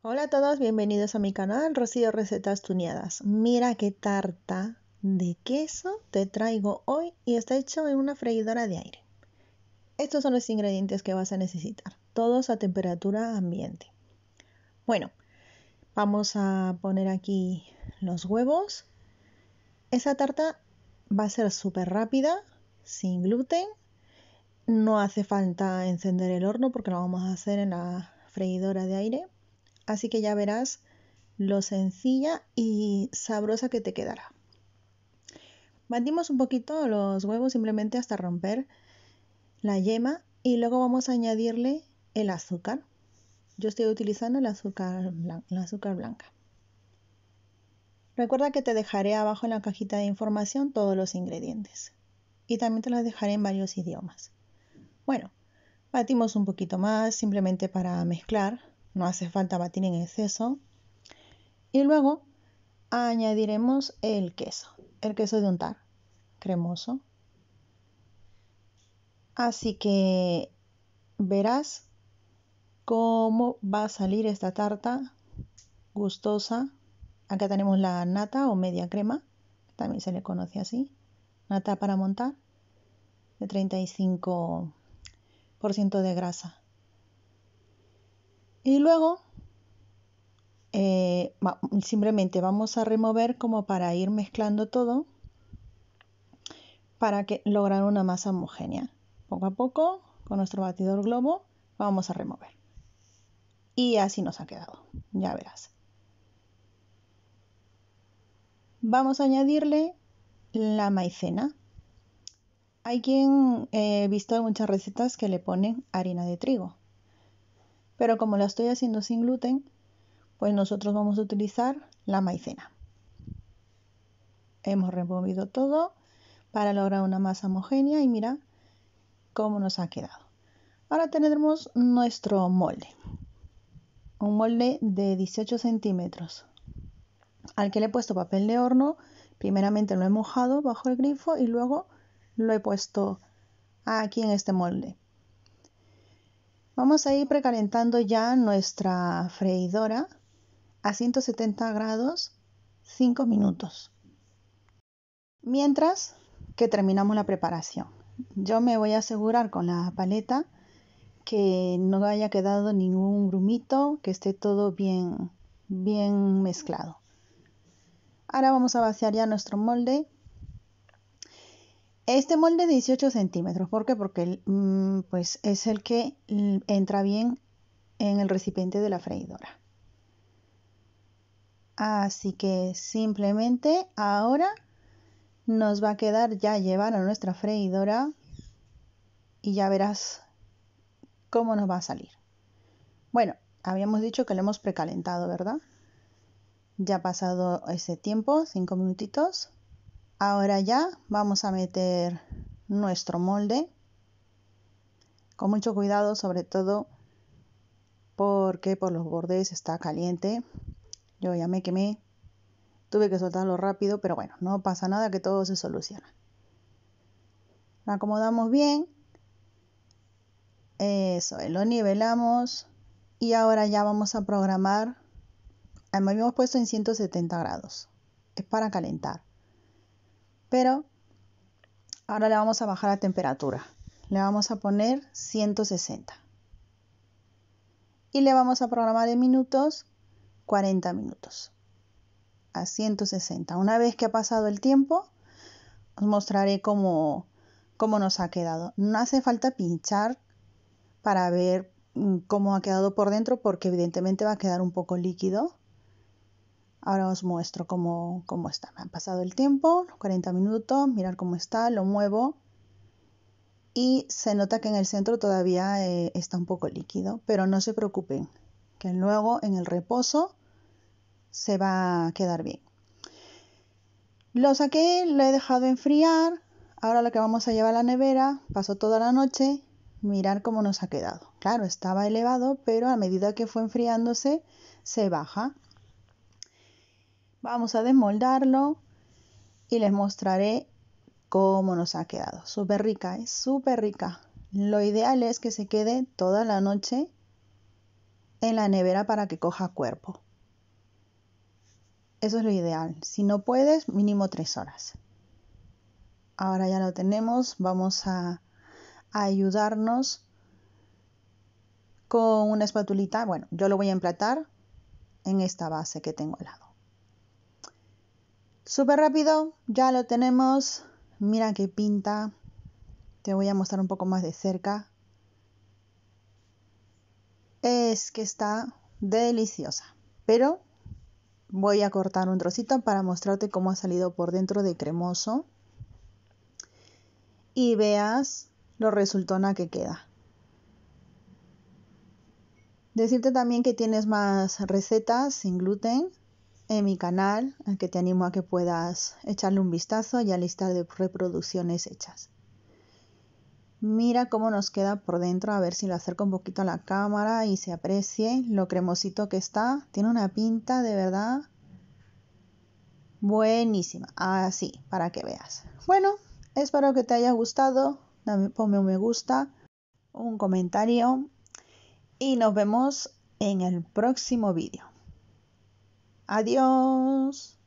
Hola a todos, bienvenidos a mi canal Rocío Recetas Tuneadas. Mira qué tarta de queso te traigo hoy y está hecho en una freidora de aire. Estos son los ingredientes que vas a necesitar, todos a temperatura ambiente. Bueno, vamos a poner aquí los huevos. Esa tarta va a ser súper rápida, sin gluten. No hace falta encender el horno porque lo vamos a hacer en la freidora de aire Así que ya verás lo sencilla y sabrosa que te quedará. Batimos un poquito los huevos simplemente hasta romper la yema y luego vamos a añadirle el azúcar. Yo estoy utilizando el azúcar, blanco. blanca. Recuerda que te dejaré abajo en la cajita de información todos los ingredientes y también te los dejaré en varios idiomas. Bueno, batimos un poquito más simplemente para mezclar no hace falta batir en exceso. Y luego añadiremos el queso, el queso de untar, cremoso. Así que verás cómo va a salir esta tarta gustosa. Acá tenemos la nata o media crema, también se le conoce así, nata para montar, de 35% de grasa. Y luego eh, simplemente vamos a remover como para ir mezclando todo para que lograr una masa homogénea. Poco a poco, con nuestro batidor globo, vamos a remover. Y así nos ha quedado, ya verás. Vamos a añadirle la maicena. Hay quien he eh, visto en muchas recetas que le ponen harina de trigo. Pero como la estoy haciendo sin gluten, pues nosotros vamos a utilizar la maicena. Hemos removido todo para lograr una masa homogénea y mira cómo nos ha quedado. Ahora tendremos nuestro molde. Un molde de 18 centímetros al que le he puesto papel de horno. Primeramente lo he mojado bajo el grifo y luego lo he puesto aquí en este molde. Vamos a ir precalentando ya nuestra freidora a 170 grados 5 minutos. Mientras que terminamos la preparación. Yo me voy a asegurar con la paleta que no haya quedado ningún grumito, que esté todo bien bien mezclado. Ahora vamos a vaciar ya nuestro molde este molde de 18 centímetros, ¿por qué? Porque mm, pues, es el que mm, entra bien en el recipiente de la freidora. Así que simplemente ahora nos va a quedar ya llevar a nuestra freidora y ya verás cómo nos va a salir. Bueno, habíamos dicho que lo hemos precalentado, ¿verdad? Ya ha pasado ese tiempo, 5 minutitos. Ahora ya vamos a meter nuestro molde con mucho cuidado sobre todo porque por los bordes está caliente. Yo ya me quemé, tuve que soltarlo rápido, pero bueno, no pasa nada que todo se soluciona. acomodamos bien, eso, eh, lo nivelamos y ahora ya vamos a programar. Ah, me habíamos puesto en 170 grados, es para calentar. Pero ahora le vamos a bajar la temperatura. Le vamos a poner 160. Y le vamos a programar en minutos 40 minutos. A 160. Una vez que ha pasado el tiempo, os mostraré cómo nos ha quedado. No hace falta pinchar para ver mm, cómo ha quedado por dentro porque evidentemente va a quedar un poco líquido Ahora os muestro cómo, está. Me han pasado el tiempo, 40 minutos, mirar cómo está, lo muevo y se nota que en el centro todavía eh, está un poco líquido, pero no se preocupen, que luego en el reposo se va a quedar bien. Lo saqué, lo he dejado enfriar, ahora lo que vamos a llevar a la nevera, pasó toda la noche, mirar cómo nos ha quedado. Claro, estaba elevado, pero a medida que fue enfriándose, se baja. Vamos a desmoldarlo y les mostraré cómo nos ha quedado. Súper rica, es ¿eh? súper rica. Lo ideal es que se quede toda la noche en la nevera para que coja cuerpo. Eso es lo ideal. Si no puedes, mínimo tres horas. Ahora ya lo tenemos. Vamos a, a ayudarnos con una espatulita. Bueno, yo lo voy a emplatar en esta base que tengo al lado. Súper rápido, ya lo tenemos. Mira qué pinta. Te voy a mostrar un poco más de cerca. Es que está deliciosa. Pero voy a cortar un trocito para mostrarte cómo ha salido por dentro de cremoso. Y veas lo resultona que queda. Decirte también que tienes más recetas sin gluten en mi canal, al que te animo a que puedas echarle un vistazo y a lista de reproducciones hechas. Mira cómo nos queda por dentro, a ver si lo acerco un poquito a la cámara y se aprecie lo cremosito que está. Tiene una pinta de verdad buenísima, así, para que veas. Bueno, espero que te haya gustado, Dame, ponme un me gusta, un comentario y nos vemos en el próximo vídeo. Adiós.